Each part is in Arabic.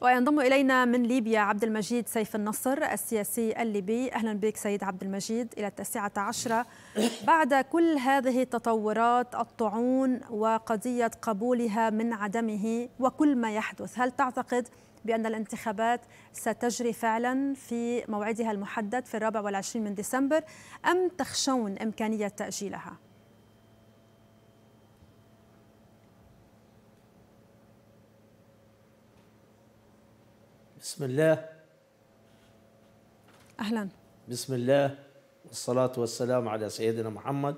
وينضم الينا من ليبيا عبد المجيد سيف النصر السياسي الليبي اهلا بك سيد عبد المجيد الى التاسعه عشره بعد كل هذه التطورات الطعون وقضيه قبولها من عدمه وكل ما يحدث هل تعتقد بأن الانتخابات ستجري فعلا في موعدها المحدد في الرابع والعشرين من ديسمبر أم تخشون إمكانية تأجيلها؟ بسم الله أهلا بسم الله والصلاة والسلام على سيدنا محمد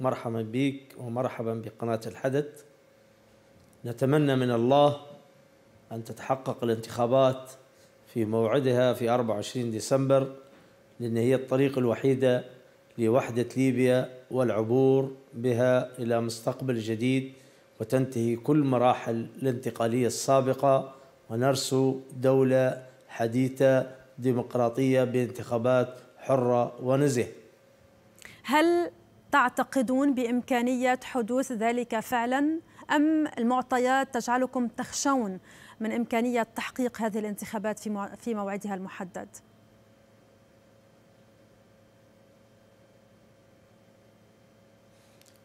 مرحبا بك ومرحبا بقناة الحدث نتمنى من الله أن تتحقق الانتخابات في موعدها في 24 ديسمبر لأن هي الطريق الوحيدة لوحدة ليبيا والعبور بها إلى مستقبل جديد وتنتهي كل مراحل الانتقالية السابقة ونرسو دولة حديثة ديمقراطية بانتخابات حرة ونزهة هل تعتقدون بإمكانية حدوث ذلك فعلا أم المعطيات تجعلكم تخشون من إمكانية تحقيق هذه الانتخابات في موعدها المحدد؟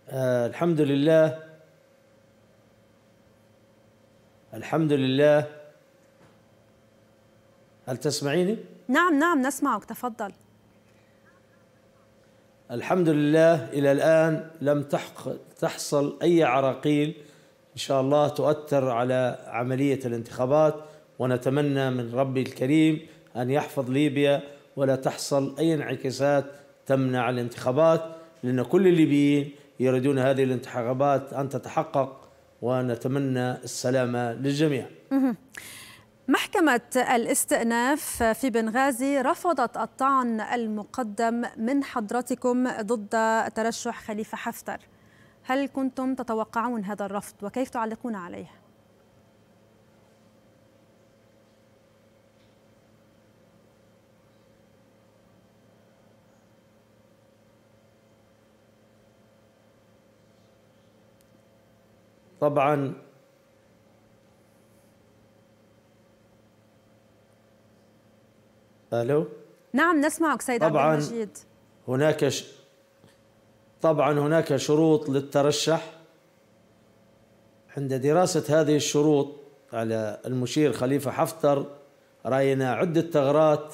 آه، الحمد لله الحمد لله هل تسمعيني؟ نعم نعم نسمعك تفضل الحمد لله إلى الآن لم تحصل أي عراقيل إن شاء الله تؤثر على عملية الانتخابات ونتمنى من ربي الكريم أن يحفظ ليبيا ولا تحصل أي انعكاسات تمنع الانتخابات لأن كل الليبيين يريدون هذه الانتخابات أن تتحقق ونتمنى السلامة للجميع محكمة الاستئناف في بنغازي رفضت الطعن المقدم من حضرتكم ضد ترشح خليفة حفتر هل كنتم تتوقعون هذا الرفض وكيف تعلقون عليه؟ طبعا الو نعم نسمعك سيد طبعا عبد المجيد هناك ش... طبعا هناك شروط للترشح عند دراسة هذه الشروط على المشير خليفة حفتر رأينا عدة ثغرات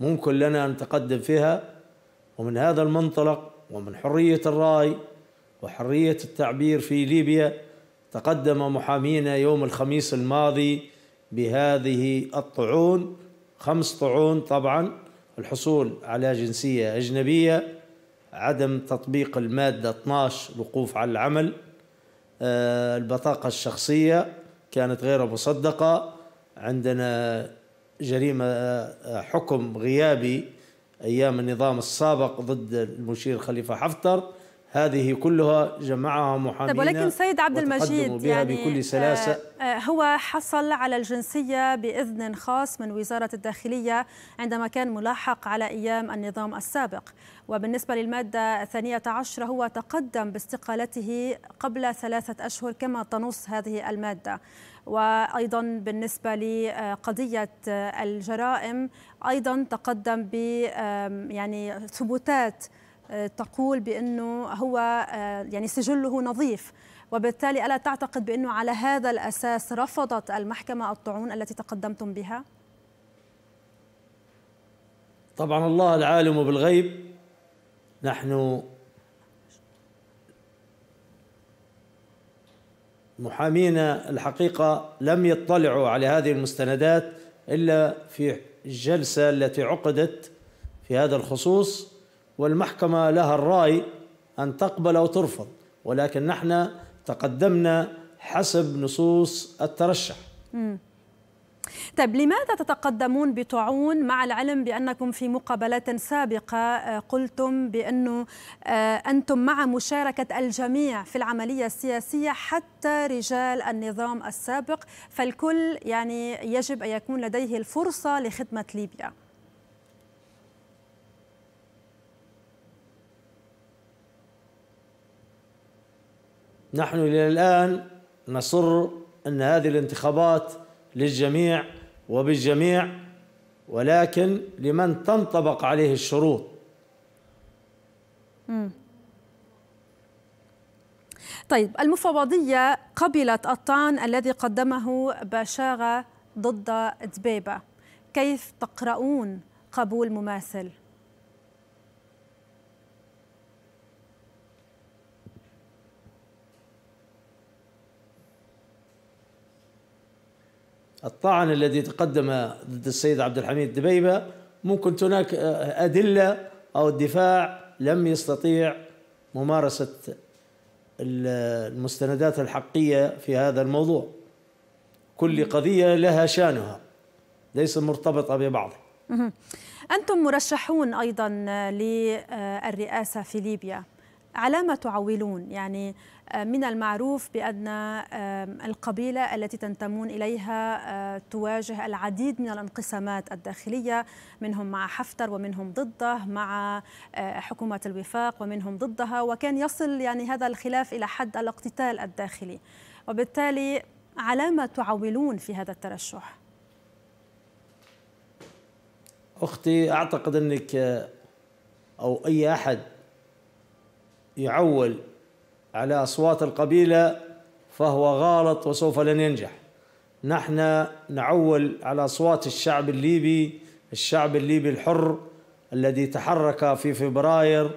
ممكن لنا أن نتقدم فيها ومن هذا المنطلق ومن حرية الرأي وحرية التعبير في ليبيا تقدم محامينا يوم الخميس الماضي بهذه الطعون خمس طعون طبعا الحصول على جنسية أجنبية عدم تطبيق المادة 12 الوقوف على العمل آه، البطاقة الشخصية كانت غير مصدقة عندنا جريمة آه، حكم غيابي أيام النظام السابق ضد المشير خليفة حفتر هذه كلها جمعها محامين طيب ولكن سيد عبد المجيد يعني بكل سلاسة آه، آه، هو حصل على الجنسية بإذن خاص من وزارة الداخلية عندما كان ملاحق على أيام النظام السابق وبالنسبة للمادة الثانية عشر هو تقدم باستقالته قبل ثلاثة أشهر كما تنص هذه المادة وأيضا بالنسبة لقضية آه، الجرائم أيضا تقدم ب يعني ثبوتات تقول بانه هو آه، يعني سجله نظيف وبالتالي الا تعتقد بانه على هذا الاساس رفضت المحكمه الطعون التي تقدمتم بها؟ طبعا الله العالم بالغيب نحن محامينا الحقيقه لم يطلعوا على هذه المستندات الا في الجلسه التي عقدت في هذا الخصوص والمحكمة لها الرأي أن تقبل أو ترفض ولكن نحن تقدمنا حسب نصوص الترشح طيب لماذا تتقدمون بطاعون مع العلم بأنكم في مقابلات سابقة آه، قلتم بأنه آه، أنتم مع مشاركة الجميع في العملية السياسية حتى رجال النظام السابق فالكل يعني يجب أن يكون لديه الفرصة لخدمة ليبيا نحن إلى الآن نصر أن هذه الانتخابات للجميع وبالجميع ولكن لمن تنطبق عليه الشروط مم. طيب المفوضية قبلت الطعن الذي قدمه باشاغة ضد دبيبة كيف تقرؤون قبول مماثل؟ الطعن الذي تقدم ضد السيد عبد الحميد دبيبة ممكن هناك آه، أدلة أو الدفاع لم يستطيع ممارسة المستندات الحقية في هذا الموضوع كل قضية لها شانها ليس مرتبطة ببعض أنتم مرشحون أيضا للرئاسة في ليبيا على ما تعولون يعني آه، من المعروف بأن القبيلة التي تنتمون إليها آه، تواجه العديد من الانقسامات الداخلية منهم مع حفتر ومنهم ضده مع آه، حكومة الوفاق ومنهم ضدها وكان يصل يعني هذا الخلاف إلى حد الاقتتال الداخلي وبالتالي على ما تعولون في هذا الترشح أختي أعتقد أنك أو أي أحد يعول على أصوات القبيلة فهو غالط وسوف لن ينجح نحن نعول على أصوات الشعب الليبي الشعب الليبي الحر الذي تحرك في فبراير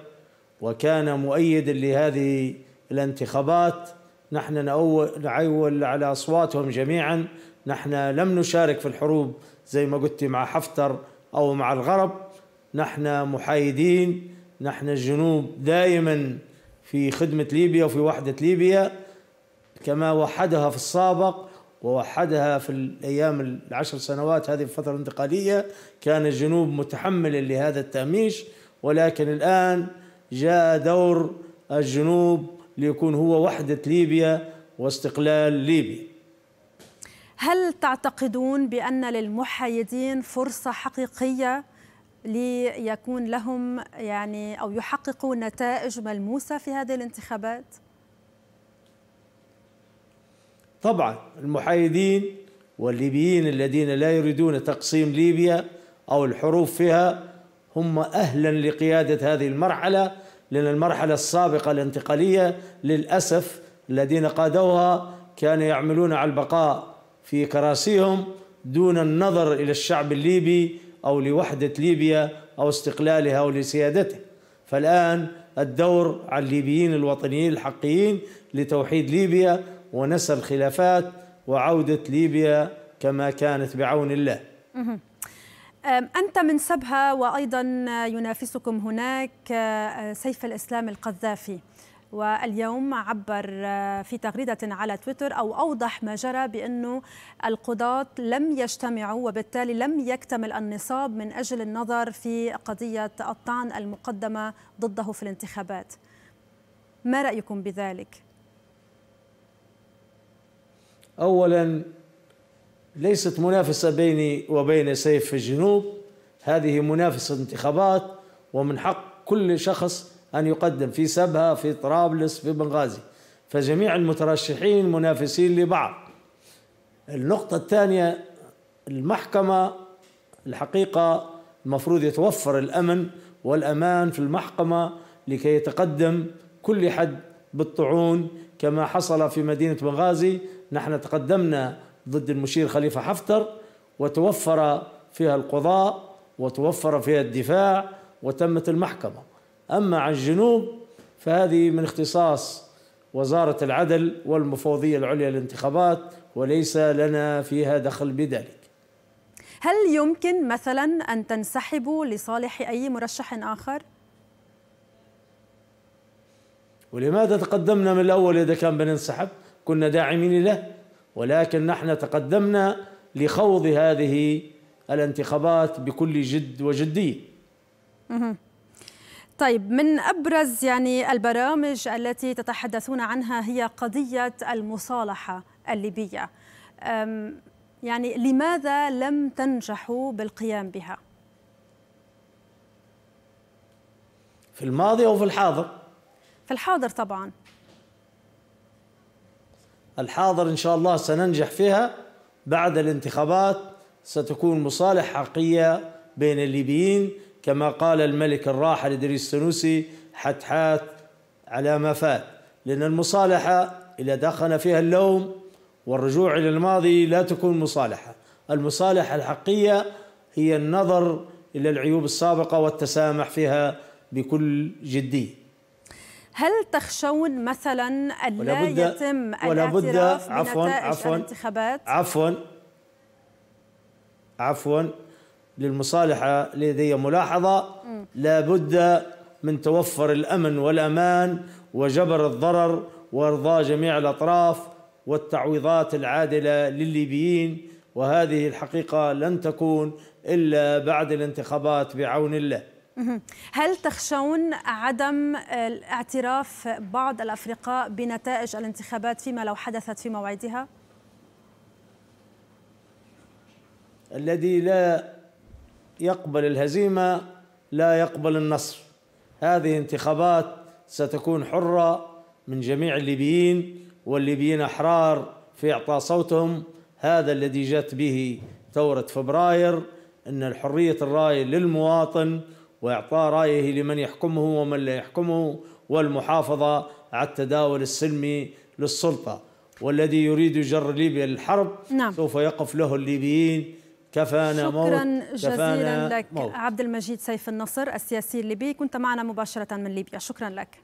وكان مؤيدا لهذه الانتخابات نحن نعول على أصواتهم جميعا نحن لم نشارك في الحروب زي ما قلت مع حفتر أو مع الغرب نحن محايدين نحن الجنوب دائما في خدمة ليبيا وفي وحدة ليبيا كما وحدها في السابق ووحدها في الأيام العشر سنوات هذه الفترة الانتقالية كان الجنوب متحملا لهذا التهميش ولكن الآن جاء دور الجنوب ليكون هو وحدة ليبيا واستقلال ليبيا هل تعتقدون بأن للمحايدين فرصة حقيقية ليكون لهم يعني أو يحققوا نتائج ملموسة في هذه الانتخابات؟ طبعا المحايدين والليبيين الذين لا يريدون تقسيم ليبيا أو الحروب فيها هم أهلا لقيادة هذه المرحلة لأن المرحلة السابقة الانتقالية للأسف الذين قادوها كانوا يعملون على البقاء في كراسيهم دون النظر إلى الشعب الليبي أو لوحدة ليبيا أو استقلالها أو لسيادتها فالآن الدور على الليبيين الوطنيين الحقيين لتوحيد ليبيا ونسى الخلافات وعودة ليبيا كما كانت بعون الله أنت من سبها وأيضا ينافسكم هناك أه، سيف الإسلام القذافي واليوم عبر آه، في تغريدة على تويتر أو أوضح ما جرى بأنه القضاة لم يجتمعوا وبالتالي لم يكتمل النصاب من أجل النظر في قضية الطعن المقدمة ضده في الانتخابات ما رأيكم بذلك؟ أولا ليست منافسة بيني وبين سيف الجنوب هذه منافسة انتخابات ومن حق كل شخص أن يقدم في سبها في طرابلس في بنغازي فجميع المترشحين منافسين لبعض النقطة الثانية المحكمة الحقيقة المفروض يتوفر الأمن والأمان في المحكمة لكي يتقدم كل حد بالطعون كما حصل في مدينة بنغازي نحن تقدمنا ضد المشير خليفة حفتر وتوفر فيها القضاء وتوفر فيها الدفاع وتمت المحكمة أما عن الجنوب فهذه من اختصاص وزارة العدل والمفوضية العليا للانتخابات وليس لنا فيها دخل بذلك هل يمكن مثلا أن تنسحبوا لصالح أي مرشح آخر؟ ولماذا تقدمنا من الأول إذا كان بننسحب كنا داعمين له ولكن نحن تقدمنا لخوض هذه الانتخابات بكل جد وجدية طيب من ابرز يعني البرامج التي تتحدثون عنها هي قضيه المصالحه الليبيه. يعني لماذا لم تنجحوا بالقيام بها؟ في الماضي او في الحاضر؟ في الحاضر طبعا. الحاضر ان شاء الله سننجح فيها بعد الانتخابات ستكون مصالحه حقيقيه بين الليبيين كما قال الملك الراحل إدريس السنوسي حتحات على ما فات لأن المصالحة إذا دخل فيها اللوم والرجوع إلى الماضي لا تكون مصالحة المصالحة الحقية هي النظر إلى العيوب السابقة والتسامح فيها بكل جدية هل تخشون مثلا أن لا يتم الاعتراف بنتائج عفواً الانتخابات؟ عفوا عفوا للمصالحة لدي ملاحظة لابد من توفر الأمن والأمان وجبر الضرر وارضاء جميع الأطراف والتعويضات العادلة للليبيين وهذه الحقيقة لن تكون إلا بعد الانتخابات بعون الله هل تخشون عدم اعتراف بعض الافرقاء بنتائج الانتخابات فيما لو حدثت في موعدها؟ الذي لا يقبل الهزيمه لا يقبل النصر هذه انتخابات ستكون حره من جميع الليبيين والليبيين احرار في اعطاء صوتهم هذا الذي جت به ثوره فبراير ان الحريه الراي للمواطن واعطاء رايه لمن يحكمه ومن لا يحكمه والمحافظه على التداول السلمي للسلطه والذي يريد جر ليبيا للحرب نعم. سوف يقف له الليبيين كفانا موت شكرا جزيلا لك موت. عبد المجيد سيف النصر السياسي الليبي كنت معنا مباشرة من ليبيا شكرا لك